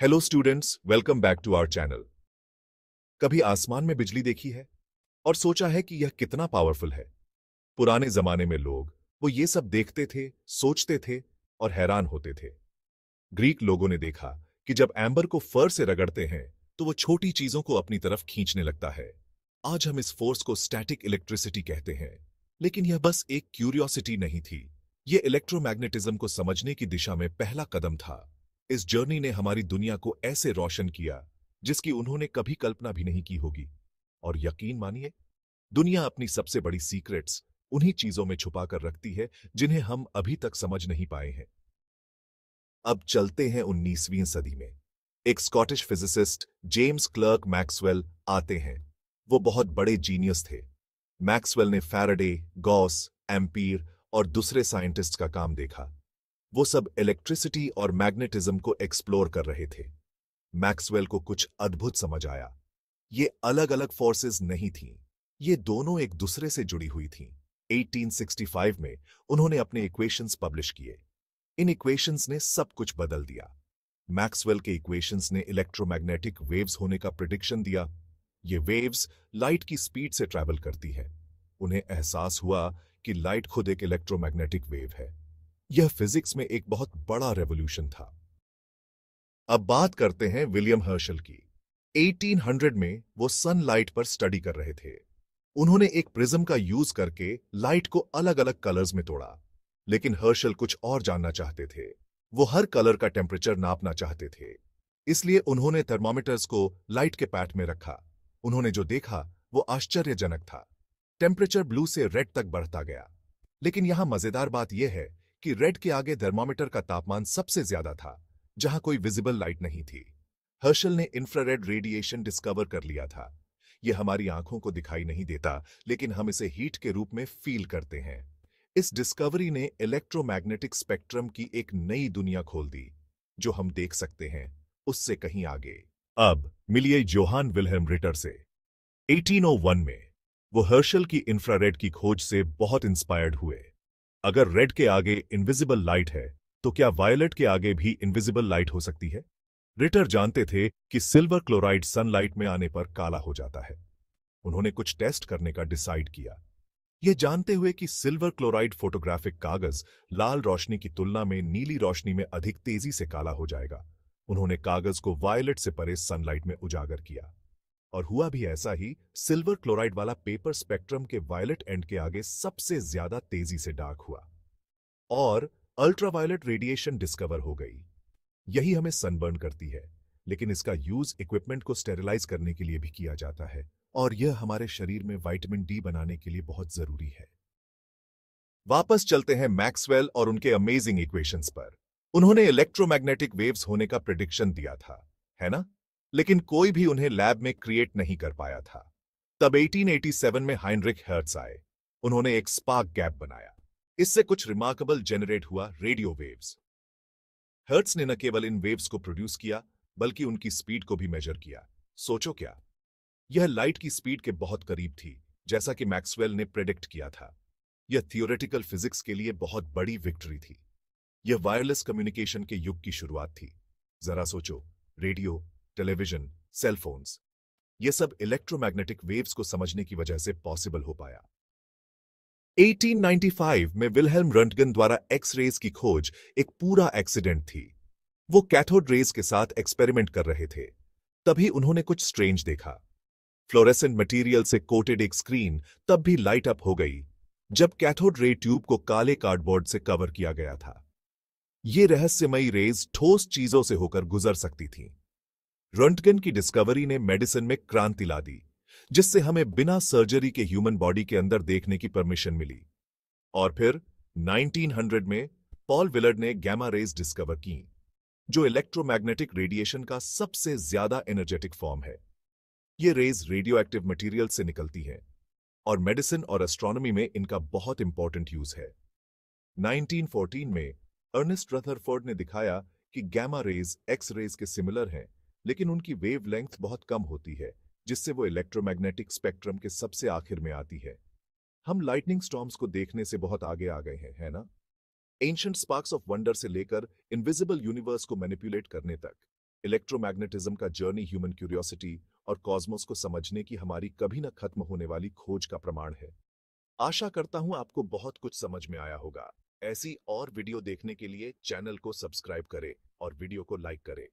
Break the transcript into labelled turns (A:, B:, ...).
A: Hello students welcome back to our channel कभी आसमान में बिजली देखी है और सोचा है कि यह कितना पावरफुल है पुराने जमाने में लोग वो ये सब देखते थे सोचते थे और हैरान होते थे ग्रीक लोगों ने देखा कि जब एम्बर को फर से रगड़ते हैं तो वो छोटी चीजों को अपनी तरफ खींचने लगता है आज हम इस फोर्स को स्टैटिक इलेक्ट्रिसिटी कहते हैं लेकिन यह बस एक क्यूरियोसिटी नहीं थी यह इलेक्ट्रोमैग्नेटिज्म को समझने की दिशा में पहला कदम था इस जर्नी ने हमारी दुनिया को ऐसे रोशन किया जिसकी उन्होंने कभी कल्पना भी नहीं की होगी और यकीन मानिए दुनिया अपनी सबसे बड़ी सीक्रेट्स उन्हीं चीजों में छुपा कर रखती है जिन्हें हम अभी तक समझ नहीं पाए हैं अब चलते हैं उन्नीसवीं सदी में एक Scottish physicist James Clerk Maxwell आते हैं वो बहुत बड़े जीनियस थे मैक्सवेल ने फैराडे गॉस एम्पीर और दूसरे साइंटिस्ट का काम देखा वो सब इलेक्ट्रिसिटी और मैग्नेटिज्म को एक्सप्लोर कर रहे थे मैक्सवेल को कुछ अद्भुत समझ आया ये अलग अलग फोर्सेस नहीं थीं ये दोनों एक दूसरे से जुड़ी हुई थीं 1865 में उन्होंने अपने इक्वेशंस पब्लिश किए इन इक्वेशंस ने सब कुछ बदल दिया मैक्सवेल के इक्वेशंस ने इलेक्ट्रोमैग्नेटिक वेव्स होने का प्रिडिक्शन दिया ये वेव्स लाइट की स्पीड से ट्रैवल करती है उन्हें एहसास हुआ कि लाइट खुद एक इलेक्ट्रोमैग्नेटिक वेव है यह फिजिक्स में एक बहुत बड़ा रेवोल्यूशन था अब बात करते हैं विलियम हर्शल की 1800 में वो सनलाइट पर स्टडी कर रहे थे उन्होंने एक प्रिज्म का यूज करके लाइट को अलग अलग कलर्स में तोड़ा लेकिन हर्शल कुछ और जानना चाहते थे वो हर कलर का टेम्परेचर नापना चाहते थे इसलिए उन्होंने थर्मामीटर्स को लाइट के पैट में रखा उन्होंने जो देखा वो आश्चर्यजनक था टेम्परेचर ब्लू से रेड तक बढ़ता गया लेकिन यहां मजेदार बात यह है कि रेड के आगे थर्मामीटर का तापमान सबसे ज्यादा था जहां कोई विजिबल लाइट नहीं थी हर्शल ने इंफ्रारेड रेडिएशन डिस्कवर कर लिया था यह हमारी आंखों को दिखाई नहीं देता लेकिन हम इसे हीट के रूप में फील करते हैं इस डिस्कवरी ने इलेक्ट्रोमैग्नेटिक स्पेक्ट्रम की एक नई दुनिया खोल दी जो हम देख सकते हैं उससे कहीं आगे अब मिलिए जोहान विलहम रिटर से 1801 में वो हर्शल की इंफ्रारेड की खोज से बहुत इंस्पायर्ड हुए अगर रेड के आगे इनविजिबल लाइट है तो क्या वायलेट के आगे भी इनविजिबल लाइट हो सकती है रिटर जानते थे कि सिल्वर क्लोराइड सनलाइट में आने पर काला हो जाता है उन्होंने कुछ टेस्ट करने का डिसाइड किया यह जानते हुए कि सिल्वर क्लोराइड फोटोग्राफिक कागज लाल रोशनी की तुलना में नीली रोशनी में अधिक तेजी से काला हो जाएगा उन्होंने कागज को वायलेट से परे सनलाइट में उजागर किया और हुआ भी ऐसा ही सिल्वर क्लोराइड वाला पेपर स्पेक्ट्रम के वायलेट एंड के आगे सबसे ज्यादा तेजी से डार्क हुआ और अल्ट्रावायलेट रेडिएशन डिस्कवर हो गई यही हमें सनबर्न करती है लेकिन इसका यूज इक्विपमेंट को स्टेरिलाइज करने के लिए भी किया जाता है और यह हमारे शरीर में वाइटमिन डी बनाने के लिए बहुत जरूरी है वापस चलते हैं मैक्सवेल और उनके अमेजिंग इक्वेशंस पर उन्होंने इलेक्ट्रोमैग्नेटिक वेव्स होने का प्रिडिक्शन दिया था है ना लेकिन कोई भी उन्हें लैब में क्रिएट नहीं कर पाया था तब 1887 में हाइनरिक हर्ट्स आए उन्होंने एक स्पार्क गैप बनाया इससे कुछ रिमार्केबल जेनरेट हुआ रेडियो वेव्स हर्ट्स ने न केवल इन वेव्स को प्रोड्यूस किया बल्कि उनकी स्पीड को भी मेजर किया सोचो क्या यह लाइट की स्पीड के बहुत करीब थी जैसा कि मैक्सवेल ने प्रेडिक्ट किया था यह थियोरेटिकल फिजिक्स के लिए बहुत बड़ी विक्ट्री थी यह वायरलेस कम्युनिकेशन के युग की शुरुआत थी जरा सोचो रेडियो टेलीविजन सेलफोन्स ये सब इलेक्ट्रोमैग्नेटिक वेव्स को समझने की वजह से पॉसिबल हो पाया 1895 में विलहेल्म रंटगन द्वारा एक्स रेज की खोज एक पूरा एक्सीडेंट थी वो कैथोड रेज के साथ एक्सपेरिमेंट कर रहे थे तभी उन्होंने कुछ स्ट्रेंज देखा फ्लोरेसेंट मटेरियल से कोटेड एक स्क्रीन तब भी लाइट अप हो गई जब कैथोड रे ट्यूब को काले कार्डबोर्ड से कवर किया गया था ये रहस्यमयी रेज ठोस चीजों से होकर गुजर सकती थीं। रंटगन की डिस्कवरी ने मेडिसिन में क्रांति ला दी जिससे हमें बिना सर्जरी के ह्यूमन बॉडी के अंदर देखने की परमिशन मिली और फिर 1900 में पॉल विलर्ड ने गैमा रेज डिस्कवर की जो इलेक्ट्रोमैग्नेटिक रेडिएशन का सबसे ज्यादा एनर्जेटिक फॉर्म है ये रेज रेडियो एक्टिव मटीरियल से निकलती है और मेडिसिन और एस्ट्रोनॉमी में इनका बहुत इंपॉर्टेंट यूज है 1914 में अर्नेस्ट रथरफोर्ड ने दिखाया कि गैमा रेज एक्स रेज के सिमिलर हैं लेकिन उनकी वेवलेंथ बहुत कम होती है जिससे वो इलेक्ट्रोमैग्नेटिक स्पेक्ट्रम के सबसे आखिर में आती है हम लाइटनिंग स्टॉम्स को देखने से बहुत आगे आ गए हैं है ना एंशंट स्पार्क्स ऑफ वंडर से लेकर इनविजिबल यूनिवर्स को मैनिपुलेट करने तक इलेक्ट्रोमैग्नेटिज्म का जर्नी ह्यूमन क्यूरियोसिटी और कॉस्मोस को समझने की हमारी कभी न खत्म होने वाली खोज का प्रमाण है आशा करता हूं आपको बहुत कुछ समझ में आया होगा ऐसी और वीडियो देखने के लिए चैनल को सब्सक्राइब करें और वीडियो को लाइक करें